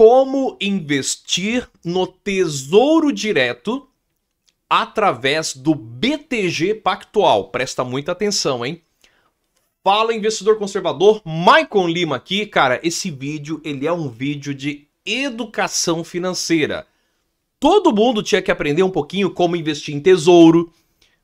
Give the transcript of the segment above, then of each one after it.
como investir no Tesouro Direto através do BTG Pactual. Presta muita atenção, hein? Fala investidor conservador, Maicon Lima aqui, cara. Esse vídeo ele é um vídeo de educação financeira. Todo mundo tinha que aprender um pouquinho como investir em tesouro,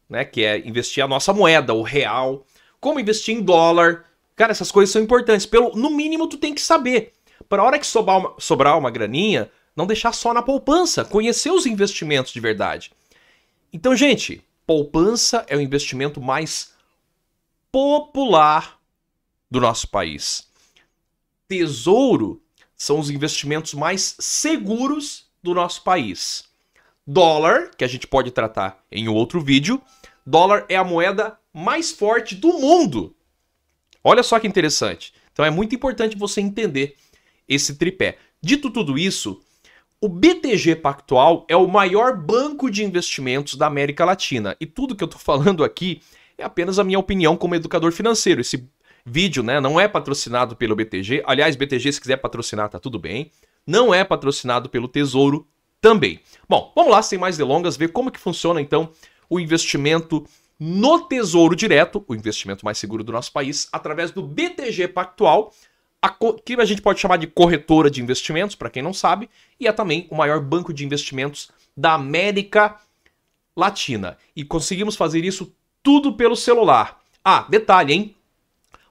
né? Que é investir a nossa moeda, o real, como investir em dólar. Cara, essas coisas são importantes. Pelo no mínimo tu tem que saber para a hora que sobrar uma, sobrar uma graninha, não deixar só na poupança, conhecer os investimentos de verdade. Então, gente, poupança é o investimento mais popular do nosso país. Tesouro são os investimentos mais seguros do nosso país. Dólar, que a gente pode tratar em outro vídeo, dólar é a moeda mais forte do mundo. Olha só que interessante. Então é muito importante você entender esse tripé. Dito tudo isso, o BTG Pactual é o maior banco de investimentos da América Latina e tudo que eu estou falando aqui é apenas a minha opinião como educador financeiro. Esse vídeo né, não é patrocinado pelo BTG, aliás, BTG, se quiser patrocinar, tá tudo bem. Não é patrocinado pelo Tesouro também. Bom, vamos lá, sem mais delongas, ver como que funciona então o investimento no Tesouro Direto, o investimento mais seguro do nosso país, através do BTG Pactual a, que a gente pode chamar de corretora de investimentos, para quem não sabe, e é também o maior banco de investimentos da América Latina. E conseguimos fazer isso tudo pelo celular. Ah, detalhe, hein?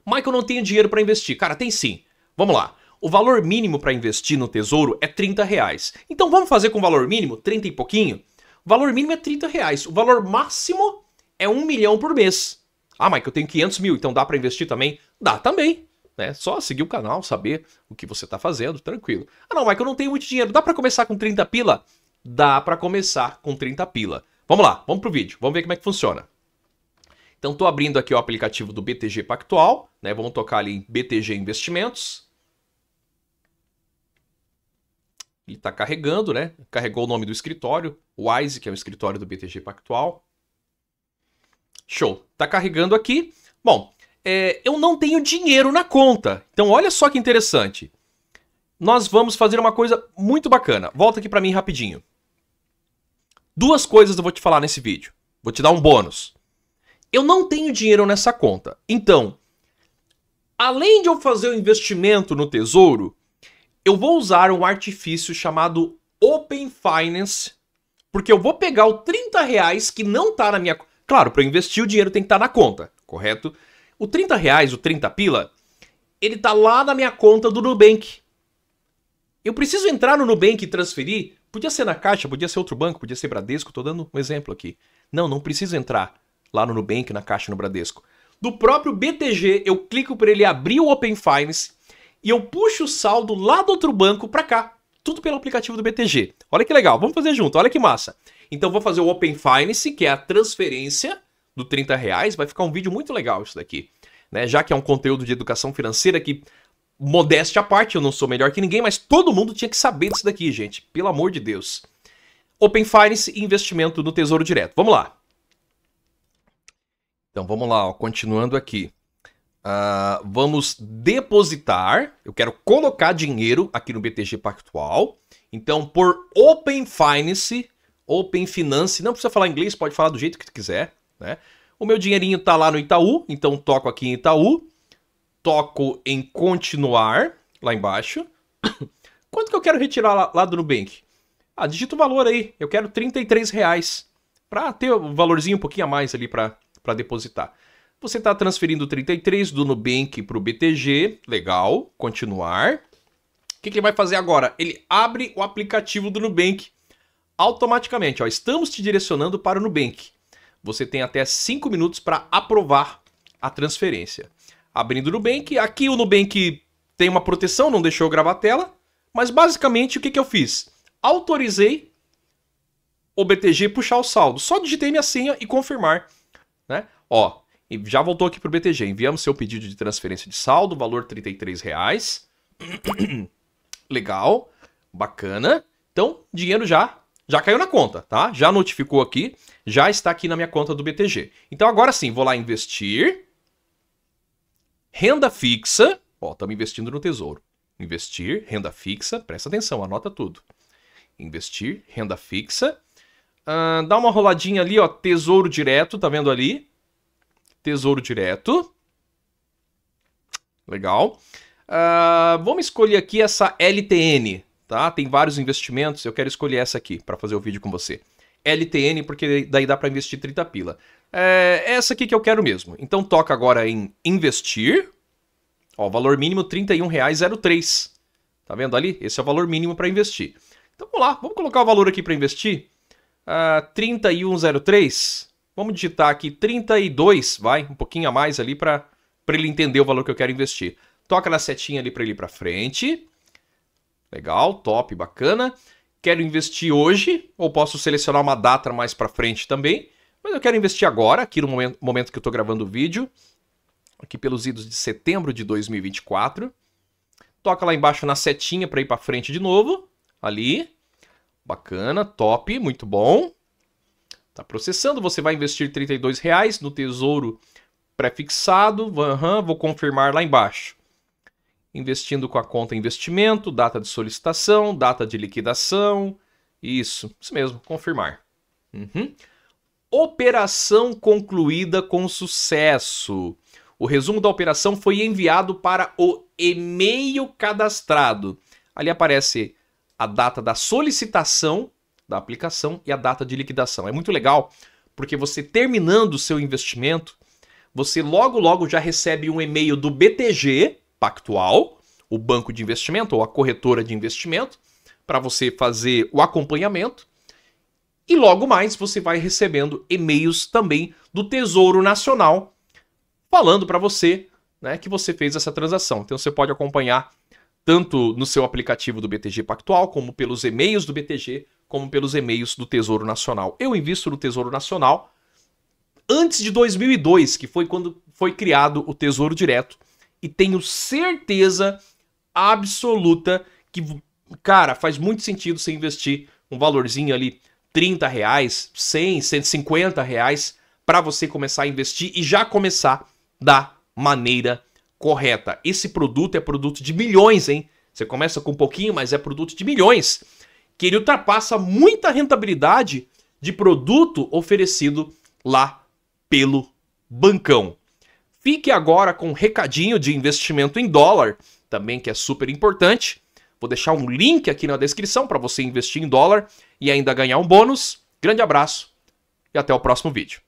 Michael não tem dinheiro para investir. Cara, tem sim. Vamos lá. O valor mínimo para investir no tesouro é 30 reais. Então vamos fazer com o valor mínimo, 30 e pouquinho? O valor mínimo é 30 reais. O valor máximo é 1 milhão por mês. Ah, Michael, eu tenho 500 mil, então dá para investir também? Dá também. Né? Só seguir o canal, saber o que você está fazendo, tranquilo. Ah não, Michael, eu não tenho muito dinheiro. Dá para começar com 30 pila? Dá para começar com 30 pila. Vamos lá, vamos pro vídeo. Vamos ver como é que funciona. Então estou abrindo aqui o aplicativo do BTG Pactual, né? Vamos tocar ali em BTG Investimentos. ele está carregando, né? Carregou o nome do escritório, Wise, que é o escritório do BTG Pactual. Show. Está carregando aqui. Bom, é, eu não tenho dinheiro na conta. Então, olha só que interessante. Nós vamos fazer uma coisa muito bacana. Volta aqui para mim rapidinho. Duas coisas eu vou te falar nesse vídeo. Vou te dar um bônus. Eu não tenho dinheiro nessa conta. Então, além de eu fazer o um investimento no tesouro, eu vou usar um artifício chamado Open Finance, porque eu vou pegar o 30 reais que não está na minha. Claro, para investir o dinheiro tem que estar tá na conta, correto? O 30 reais, o 30 pila, ele tá lá na minha conta do Nubank. Eu preciso entrar no Nubank e transferir? Podia ser na Caixa, podia ser outro banco, podia ser Bradesco, tô dando um exemplo aqui. Não, não preciso entrar lá no Nubank, na Caixa, no Bradesco. Do próprio BTG, eu clico para ele abrir o Open Finance e eu puxo o saldo lá do outro banco para cá. Tudo pelo aplicativo do BTG. Olha que legal, vamos fazer junto, olha que massa. Então vou fazer o Open Finance, que é a transferência do 30 reais, vai ficar um vídeo muito legal isso daqui. Né? Já que é um conteúdo de educação financeira que, modéstia à parte, eu não sou melhor que ninguém, mas todo mundo tinha que saber disso daqui, gente. Pelo amor de Deus. Open Finance e investimento no Tesouro Direto. Vamos lá. Então vamos lá, ó, continuando aqui. Uh, vamos depositar. Eu quero colocar dinheiro aqui no BTG Pactual. Então, por Open Finance, Open Finance, não precisa falar inglês, pode falar do jeito que tu quiser. Né? O meu dinheirinho está lá no Itaú, então toco aqui em Itaú, toco em continuar lá embaixo. Quanto que eu quero retirar lá, lá do Nubank? Ah, digita o valor aí, eu quero 33 reais para ter um valorzinho um pouquinho a mais ali para depositar. Você está transferindo 33 do Nubank para o BTG, legal, continuar. O que, que ele vai fazer agora? Ele abre o aplicativo do Nubank automaticamente. Ó, estamos te direcionando para o Nubank você tem até 5 minutos para aprovar a transferência. Abrindo o Nubank, aqui o Nubank tem uma proteção, não deixou eu gravar a tela, mas basicamente o que, que eu fiz? Autorizei o BTG puxar o saldo, só digitei minha senha e confirmar, né? Ó, já voltou aqui para o BTG, enviamos seu pedido de transferência de saldo, valor R$ Legal, bacana. Então, dinheiro já já caiu na conta, tá? Já notificou aqui, já está aqui na minha conta do BTG. Então agora sim, vou lá investir, renda fixa, ó, estamos investindo no tesouro. Investir, renda fixa, presta atenção, anota tudo. Investir, renda fixa. Ah, dá uma roladinha ali, ó, tesouro direto, tá vendo ali? Tesouro direto. Legal. Uh, vamos escolher aqui essa LTN, tá? Tem vários investimentos, eu quero escolher essa aqui para fazer o vídeo com você. LTN, porque daí dá para investir 30 pila. É essa aqui que eu quero mesmo. Então toca agora em investir. Ó, valor mínimo R$ 31,03. Tá vendo ali? Esse é o valor mínimo para investir. Então vamos lá, vamos colocar o valor aqui para investir. Uh, ah, 3103. Vamos digitar aqui 32, vai, um pouquinho a mais ali para ele entender o valor que eu quero investir. Toca na setinha ali para ele para frente. Legal, top, bacana. Quero investir hoje, ou posso selecionar uma data mais para frente também. Mas eu quero investir agora, aqui no momento, momento que eu estou gravando o vídeo, aqui pelos idos de setembro de 2024. Toca lá embaixo na setinha para ir para frente de novo. Ali. Bacana, top, muito bom. Tá processando, você vai investir R$ no tesouro prefixado. Uhum, vou confirmar lá embaixo investindo com a conta investimento, data de solicitação, data de liquidação. Isso, isso mesmo, confirmar. Uhum. Operação concluída com sucesso. O resumo da operação foi enviado para o e-mail cadastrado. Ali aparece a data da solicitação da aplicação e a data de liquidação. É muito legal, porque você terminando o seu investimento, você logo logo já recebe um e-mail do BTG Pactual, o banco de investimento ou a corretora de investimento, para você fazer o acompanhamento. E logo mais você vai recebendo e-mails também do Tesouro Nacional falando para você né, que você fez essa transação. Então você pode acompanhar tanto no seu aplicativo do BTG Pactual, como pelos e-mails do BTG, como pelos e-mails do Tesouro Nacional. Eu invisto no Tesouro Nacional antes de 2002, que foi quando foi criado o Tesouro Direto, e tenho certeza absoluta que, cara, faz muito sentido você investir um valorzinho ali, 30 reais, 100, 150 reais, para você começar a investir e já começar da maneira correta. Esse produto é produto de milhões, hein? Você começa com um pouquinho, mas é produto de milhões, que ele ultrapassa muita rentabilidade de produto oferecido lá pelo bancão. Fique agora com um recadinho de investimento em dólar, também que é super importante. Vou deixar um link aqui na descrição para você investir em dólar e ainda ganhar um bônus. Grande abraço e até o próximo vídeo.